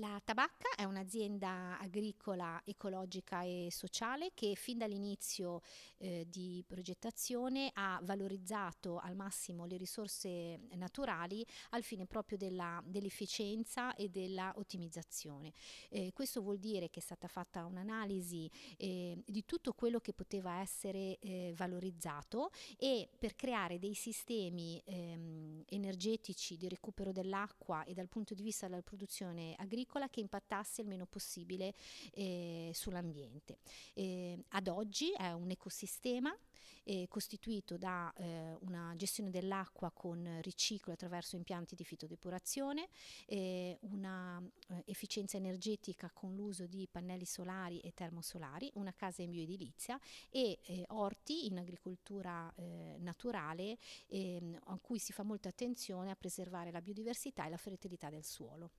La Tabacca è un'azienda agricola, ecologica e sociale che fin dall'inizio eh, di progettazione ha valorizzato al massimo le risorse naturali al fine proprio dell'efficienza e dell'ottimizzazione. Eh, questo vuol dire che è stata fatta un'analisi eh, di tutto quello che poteva essere eh, valorizzato e per creare dei sistemi ehm, energetici, di recupero dell'acqua e dal punto di vista della produzione agricola che impattasse il meno possibile eh, sull'ambiente. Eh, ad oggi è un ecosistema eh, costituito da eh, una gestione dell'acqua con riciclo attraverso impianti di fitodepurazione, eh, una efficienza energetica con l'uso di pannelli solari e termosolari, una casa in bioedilizia e eh, orti in agricoltura eh, naturale ehm, a cui si fa molta attenzione a preservare la biodiversità e la fertilità del suolo.